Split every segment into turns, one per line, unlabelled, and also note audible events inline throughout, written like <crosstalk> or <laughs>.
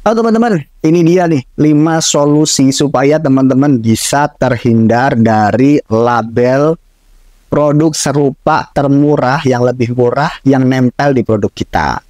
Oh teman-teman, ini dia nih 5 solusi supaya teman-teman bisa terhindar dari label produk serupa termurah yang lebih murah yang nempel di produk kita.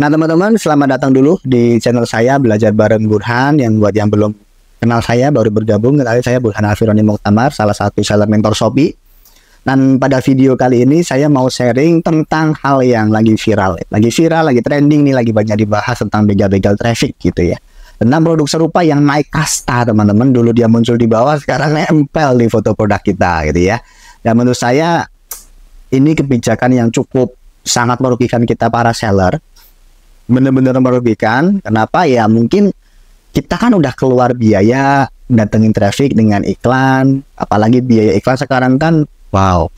Nah teman-teman, selamat datang dulu di channel saya Belajar Bareng Burhan yang buat yang belum kenal saya baru bergabung, kenalin saya Burhan Alfironi Muktamar, salah satu seller mentor Shopee dan pada video kali ini saya mau sharing tentang hal yang lagi viral, lagi viral, lagi trending nih, lagi banyak dibahas tentang begal-begal traffic gitu ya. Tentang produk serupa yang naik kasta teman-teman, dulu dia muncul di bawah, sekarang nempel di foto produk kita gitu ya. Dan menurut saya ini kebijakan yang cukup sangat merugikan kita para seller. Bener-bener merugikan. Kenapa ya? Mungkin kita kan udah keluar biaya datengin traffic dengan iklan, apalagi biaya iklan sekarang kan wow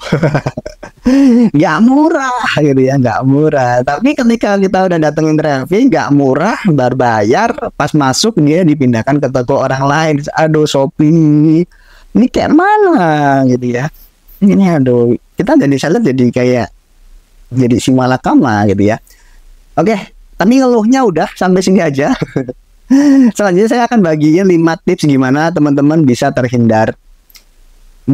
<laughs> nggak murah gitu ya nggak murah tapi ketika kita udah datengin traffic nggak murah berbayar pas masuk dia dipindahkan ke toko orang lain aduh Shopee ini kayak mana gitu ya ini aduh kita jadi seller jadi kayak jadi si malakama gitu ya oke tapi ngeluhnya udah sampai sini aja <laughs> selanjutnya saya akan bagiin lima tips gimana teman-teman bisa terhindar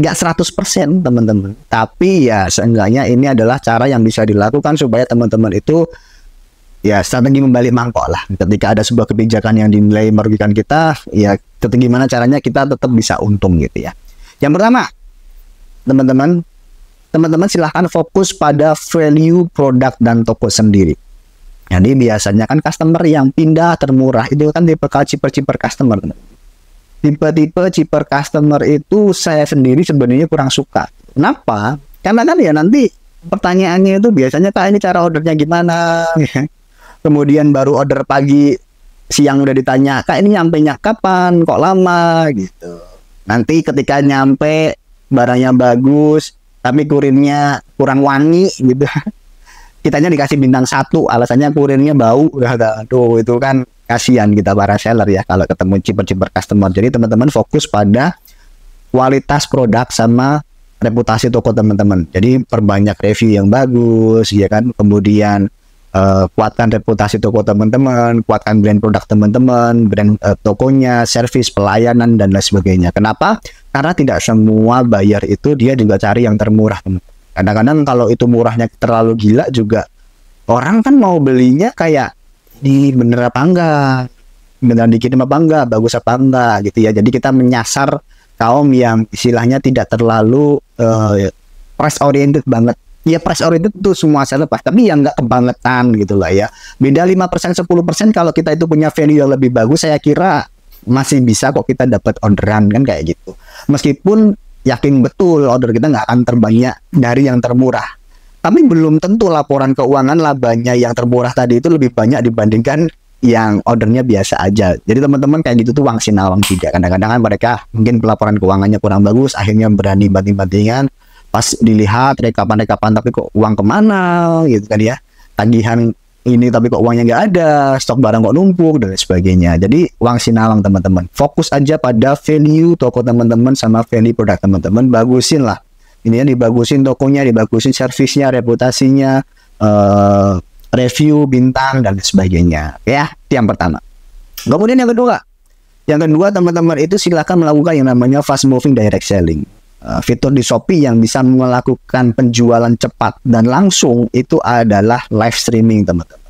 nggak 100% teman-teman. Tapi ya seenggaknya ini adalah cara yang bisa dilakukan supaya teman-teman itu ya strategi membalik mangkok lah. Ketika ada sebuah kebijakan yang dinilai merugikan kita, ya tetap gimana caranya kita tetap bisa untung gitu ya. Yang pertama, teman-teman, teman-teman silahkan fokus pada value produk dan toko sendiri. Jadi biasanya kan customer yang pindah termurah itu kan dipekal ciper-ciper customer. Teman -teman tipe-tipe cheaper customer itu saya sendiri sebenarnya kurang suka. Kenapa? Karena kan ya nanti pertanyaannya itu biasanya kak ini cara ordernya gimana? <laughs> Ya. Kemudian baru order pagi siang udah ditanya kak ini nyampe nya kapan? Kok lama gitu. Nanti ketika nyampe barangnya bagus tapi kurirnya kurang wangi gitu. <laughs> Kitanya dikasih bintang satu alasannya kurirnya bau. <laughs> Aduh itu kan kasihan kita para seller ya kalau ketemu ciper-ciper customer. Jadi teman-teman fokus pada kualitas produk sama reputasi toko teman-teman. Jadi perbanyak review yang bagus ya kan. Kemudian uh, kuatkan reputasi toko teman-teman, kuatkan brand produk teman-teman, brand uh, tokonya, servis, pelayanan dan lain sebagainya. Kenapa? Karena tidak semua buyer itu dia juga cari yang termurah Kadang-kadang kalau itu murahnya terlalu gila juga orang kan mau belinya kayak ini bener apa enggak beneran dikit apa bangga, bagus apa enggak gitu ya jadi kita menyasar kaum yang istilahnya tidak terlalu uh, eh, press oriented banget ya press oriented itu semua saya lepas tapi yang nggak kebangetan gitu lah ya beda 5% 10% kalau kita itu punya value yang lebih bagus saya kira masih bisa kok kita dapat orderan kan kayak gitu meskipun yakin betul order kita nggak akan terbanyak dari yang termurah tapi belum tentu laporan keuangan labanya yang termurah tadi itu lebih banyak dibandingkan yang ordernya biasa aja. Jadi teman-teman kayak gitu tuh wang sinal wang tidak. Kadang-kadang kan mereka mungkin pelaporan keuangannya kurang bagus, akhirnya berani banting-bantingan. Pas dilihat rekapan-rekapan tapi kok uang kemana gitu kan ya. Tagihan ini tapi kok uangnya nggak ada, stok barang kok numpuk dan sebagainya. Jadi uang sinalang teman-teman. Fokus aja pada value toko teman-teman sama value produk teman-teman. Bagusin lah ini ya dibagusin tokonya, dibagusin servisnya, reputasinya, uh, review bintang dan sebagainya. Ya, itu yang pertama. Kemudian yang kedua, yang kedua teman-teman itu silahkan melakukan yang namanya fast moving direct selling. Uh, fitur di Shopee yang bisa melakukan penjualan cepat dan langsung itu adalah live streaming teman-teman.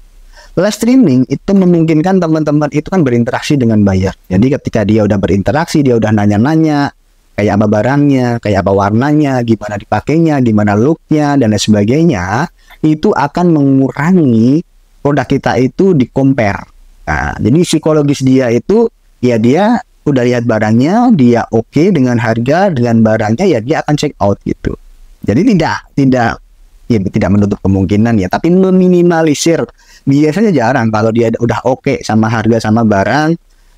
Live streaming itu memungkinkan teman-teman itu kan berinteraksi dengan buyer. Jadi ketika dia udah berinteraksi, dia udah nanya-nanya, kayak apa barangnya, kayak apa warnanya, gimana dipakainya, gimana looknya dan lain sebagainya, itu akan mengurangi produk kita itu di compare. Nah, jadi psikologis dia itu ya dia udah lihat barangnya, dia oke okay dengan harga dengan barangnya ya dia akan check out gitu. Jadi tidak tidak ya tidak menutup kemungkinan ya, tapi meminimalisir. Biasanya jarang kalau dia udah oke okay sama harga sama barang,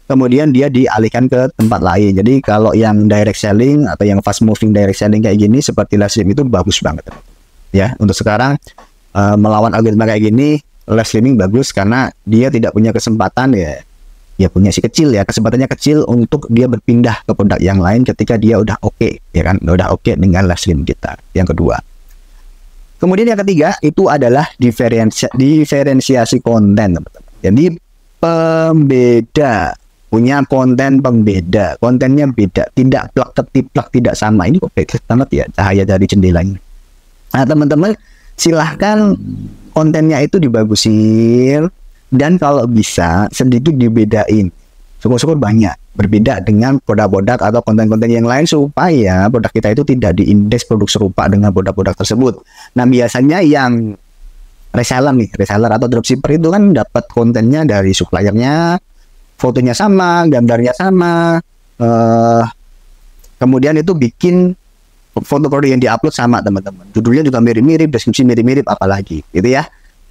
kemudian dia dialihkan ke tempat lain. Jadi kalau yang direct selling atau yang fast moving direct selling kayak gini seperti Leslie itu bagus banget. Ya, untuk sekarang uh, melawan algoritma kayak gini Slimming bagus karena dia tidak punya kesempatan ya ya punya si kecil ya kesempatannya kecil untuk dia berpindah ke produk yang lain ketika dia udah oke okay, ya kan udah oke okay dengan Leslim kita yang kedua kemudian yang ketiga itu adalah diferensi diferensiasi konten teman-teman jadi pembeda punya konten pembeda kontennya beda tidak plak ketiplak tidak sama ini kok beda banget ya cahaya dari jendelanya nah teman-teman silahkan kontennya itu dibagusin dan kalau bisa sedikit dibedain syukur-syukur banyak berbeda dengan produk-produk atau konten-konten yang lain supaya produk kita itu tidak diindeks produk serupa dengan produk-produk tersebut nah biasanya yang reseller nih reseller atau dropshipper itu kan dapat kontennya dari suppliernya fotonya sama, gambarnya sama. Uh, kemudian itu bikin foto produk yang diupload sama teman-teman. Judulnya juga mirip-mirip, deskripsi mirip-mirip, apalagi gitu ya.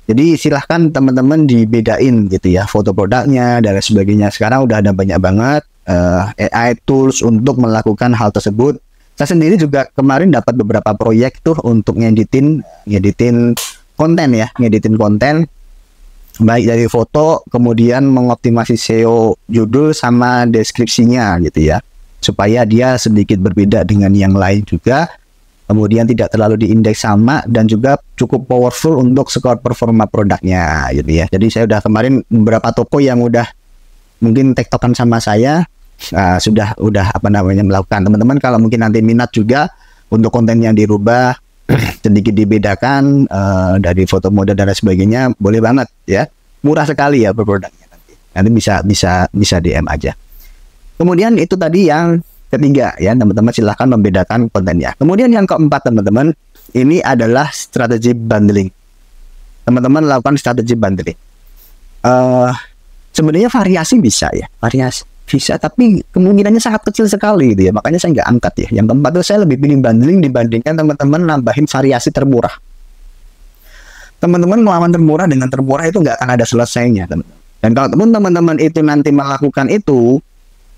Jadi silahkan teman-teman dibedain gitu ya foto produknya dan sebagainya. Sekarang udah ada banyak banget uh, eh, AI tools untuk melakukan hal tersebut. Saya sendiri juga kemarin dapat beberapa proyek tuh untuk ngeditin, ngeditin konten ya, ngeditin konten baik dari foto kemudian mengoptimasi SEO judul sama deskripsinya gitu ya supaya dia sedikit berbeda dengan yang lain juga kemudian tidak terlalu diindeks sama dan juga cukup powerful untuk skor performa produknya gitu ya jadi saya udah kemarin beberapa toko yang udah mungkin tektokan sama saya uh, sudah udah apa namanya melakukan teman-teman kalau mungkin nanti minat juga untuk konten yang dirubah <clears throat> sedikit dibedakan uh, dari foto model dan sebagainya boleh banget ya murah sekali ya produknya nanti nanti bisa bisa bisa DM aja kemudian itu tadi yang ketiga ya teman-teman silahkan membedakan kontennya kemudian yang keempat teman-teman ini adalah strategi bundling teman-teman lakukan strategi bundling uh, sebenarnya variasi bisa ya variasi bisa tapi kemungkinannya sangat kecil sekali gitu ya makanya saya nggak angkat ya yang keempat itu saya lebih pilih bundling dibandingkan teman-teman nambahin variasi termurah teman-teman melawan termurah dengan termurah itu nggak akan ada selesainya teman dan kalau teman-teman itu nanti melakukan itu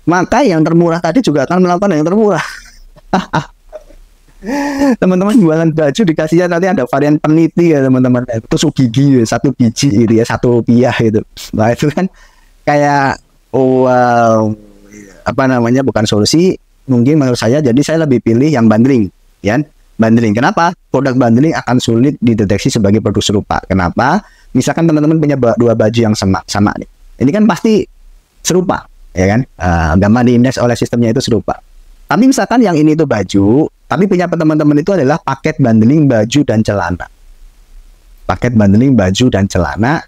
maka yang termurah tadi juga akan melakukan yang termurah <laughs> teman-teman jualan baju dikasihnya nanti ada varian peniti ya teman-teman tusuk gigi satu biji gitu ya satu rupiah gitu nah itu kan kayak Oh, wow apa namanya bukan solusi mungkin menurut saya jadi saya lebih pilih yang bundling ya kan? bundling kenapa produk bundling akan sulit dideteksi sebagai produk serupa kenapa misalkan teman-teman punya dua baju yang sama sama nih ini kan pasti serupa ya kan uh, gambar diindeks oleh sistemnya itu serupa tapi misalkan yang ini itu baju tapi punya teman-teman itu adalah paket bundling baju dan celana paket bundling baju dan celana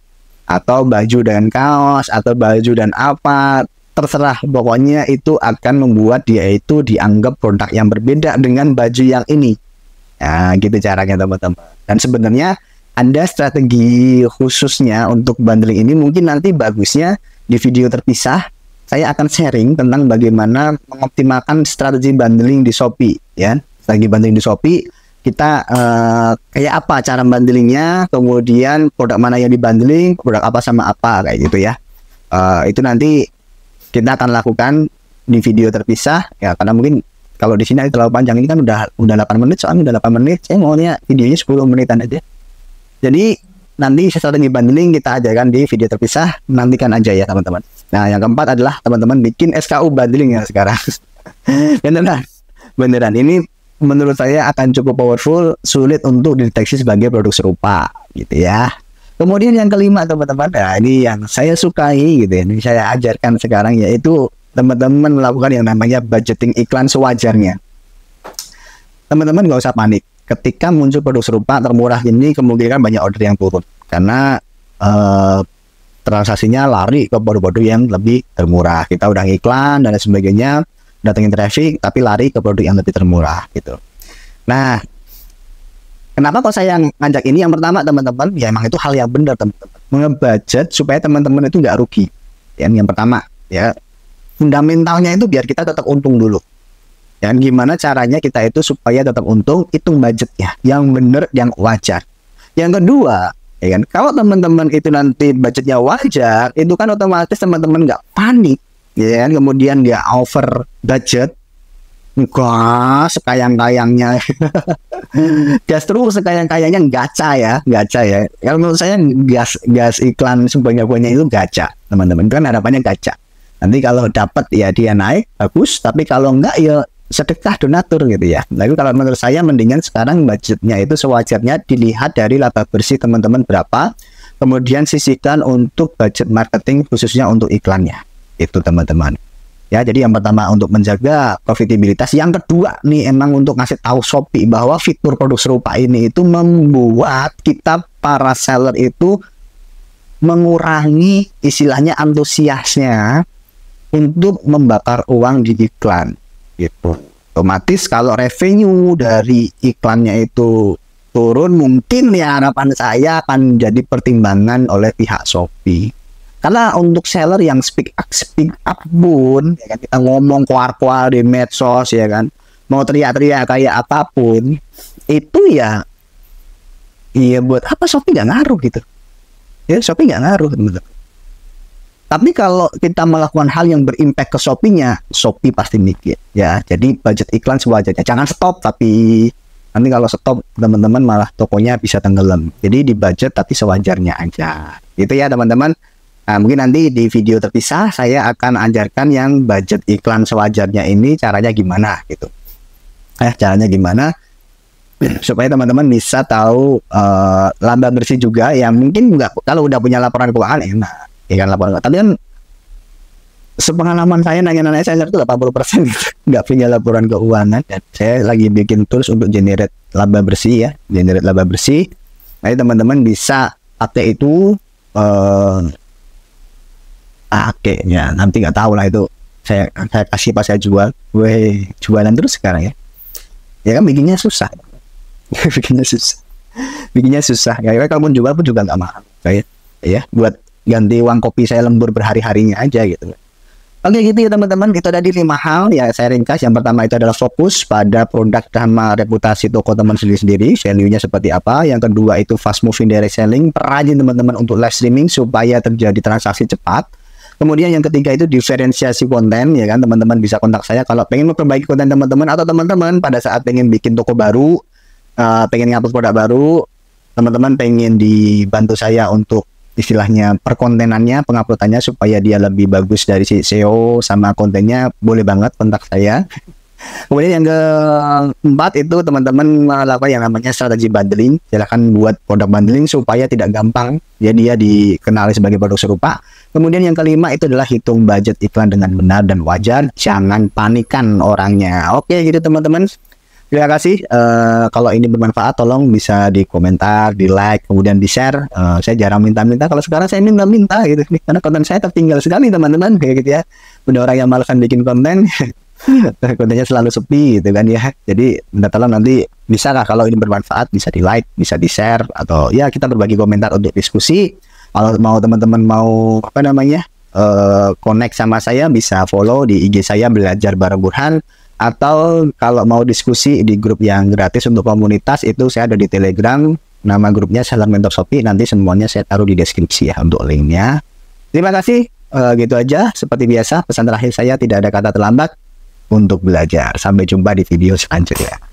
atau baju dan kaos atau baju dan apa terserah pokoknya itu akan membuat dia itu dianggap produk yang berbeda dengan baju yang ini nah gitu caranya teman-teman dan sebenarnya anda strategi khususnya untuk bundling ini mungkin nanti bagusnya di video terpisah saya akan sharing tentang bagaimana mengoptimalkan strategi bundling di Shopee ya strategi bundling di Shopee kita uh, kayak apa cara bundlingnya kemudian produk mana yang dibundling produk apa sama apa kayak gitu ya. Uh, itu nanti kita akan lakukan di video terpisah ya karena mungkin kalau di sini terlalu panjang ini kan udah udah 8 menit soalnya udah 8 menit saya maunya videonya 10 menitan aja jadi nanti strategi bundling kita ajarkan di video terpisah nantikan aja ya teman-teman nah yang keempat adalah teman-teman bikin SKU bundling ya sekarang <laughs> beneran beneran ini menurut saya akan cukup powerful, sulit untuk dideteksi sebagai produk serupa, gitu ya. Kemudian yang kelima teman-teman, nah ini yang saya sukai gitu ya, ini saya ajarkan sekarang yaitu teman-teman melakukan yang namanya budgeting iklan sewajarnya. Teman-teman nggak usah panik, ketika muncul produk serupa termurah ini kemungkinan banyak order yang turun karena eh, transaksinya lari ke produk-produk yang lebih termurah. Kita udah iklan dan sebagainya, datengin traffic tapi lari ke produk yang lebih termurah gitu. Nah, kenapa kok saya ngajak ini? Yang pertama teman-teman, ya emang itu hal yang benar teman-teman. Ngebudget supaya teman-teman itu nggak rugi. Ya, yang pertama ya fundamentalnya itu biar kita tetap untung dulu. Ya, gimana caranya kita itu supaya tetap untung? Itu budgetnya yang benar, yang wajar. Yang kedua, ya kan, kalau teman-teman itu nanti budgetnya wajar, itu kan otomatis teman-teman nggak panik Gitu ya kan kemudian dia over budget enggak sekayang-kayangnya justru <laughs> sekayang-kayangnya gaca ya gaca ya kalau menurut saya gas gas iklan sebanyak-banyak itu gaca teman-teman kan harapannya gaca nanti kalau dapat ya dia naik bagus tapi kalau enggak ya sedekah donatur gitu ya lalu nah, kalau menurut saya mendingan sekarang budgetnya itu sewajarnya dilihat dari laba bersih teman-teman berapa kemudian sisihkan untuk budget marketing khususnya untuk iklannya itu teman-teman ya jadi yang pertama untuk menjaga profitabilitas yang kedua nih emang untuk ngasih tahu Shopee bahwa fitur produk serupa ini itu membuat kita para seller itu mengurangi istilahnya antusiasnya untuk membakar uang di iklan gitu otomatis kalau revenue dari iklannya itu turun mungkin ya harapan saya akan jadi pertimbangan oleh pihak Shopee karena untuk seller yang speak up, speak up pun ya kan, kita ngomong kuar-kuar di medsos ya kan mau teriak-teriak kayak apapun itu ya iya buat apa Shopee nggak ngaruh gitu ya Shopee nggak ngaruh gitu. tapi kalau kita melakukan hal yang berimpact ke Shopee-nya Shopee pasti mikir ya jadi budget iklan sewajarnya jangan stop tapi nanti kalau stop teman-teman malah tokonya bisa tenggelam jadi di budget tapi sewajarnya aja gitu ya teman-teman Nah, mungkin nanti di video terpisah saya akan ajarkan yang budget iklan sewajarnya ini caranya gimana gitu. Eh, caranya gimana <clears throat> supaya teman-teman bisa tahu uh, eh, laba bersih juga yang mungkin nggak kalau udah punya laporan keuangan ya enak ya kan laporan tapi kan sepengalaman saya nanya-nanya saya itu 80 persen gitu. <laughs> nggak punya laporan keuangan dan saya lagi bikin tools untuk generate laba bersih ya generate laba bersih nah teman-teman bisa pakai itu uh, pakai ya nanti nggak tahu lah itu saya saya kasih pas saya jual gue jualan terus sekarang ya ya kan bikinnya susah <laughs> bikinnya susah bikinnya susah ya, ya kalau pun jual pun juga nggak mahal kayak ya buat ganti uang kopi saya lembur berhari harinya aja gitu Oke gitu ya teman-teman, kita tadi lima hal ya saya ringkas. Yang pertama itu adalah fokus pada produk sama reputasi toko teman sendiri-sendiri, value-nya seperti apa. Yang kedua itu fast moving direct selling, perajin teman-teman untuk live streaming supaya terjadi transaksi cepat. Kemudian yang ketiga itu diferensiasi konten ya kan teman-teman bisa kontak saya kalau pengen memperbaiki konten teman-teman atau teman-teman pada saat pengen bikin toko baru, uh, pengen ngapus produk baru, teman-teman pengen dibantu saya untuk istilahnya perkontenannya, penguploadannya supaya dia lebih bagus dari si SEO sama kontennya boleh banget kontak saya. Kemudian yang keempat itu teman-teman melakukan eh, yang namanya strategi bundling. Silahkan buat produk bundling supaya tidak gampang jadi ya dia dikenali sebagai produk serupa Kemudian yang kelima itu adalah hitung budget iklan dengan benar dan wajar. Jangan panikan orangnya. Oke gitu teman-teman. Terima kasih. Uh, kalau ini bermanfaat, tolong bisa dikomentar, di like, kemudian di share. Uh, eh, saya jarang minta-minta. Kalau sekarang saya ini nggak minta gitu, karena konten saya tertinggal sekali teman-teman kayak gitu ya. Benda orang yang malasan bikin konten. <laughs> kontennya selalu sepi gitu kan ya jadi minta tolong nanti bisa lah kalau ini bermanfaat bisa di like bisa di share atau ya kita berbagi komentar untuk diskusi kalau mau teman-teman mau apa namanya uh, connect sama saya bisa follow di IG saya belajar bareng Burhan atau kalau mau diskusi di grup yang gratis untuk komunitas itu saya ada di Telegram nama grupnya Seller Mentor Shopee nanti semuanya saya taruh di deskripsi ya untuk linknya terima kasih uh, gitu aja seperti biasa pesan terakhir saya tidak ada kata terlambat untuk belajar sampai jumpa di video selanjutnya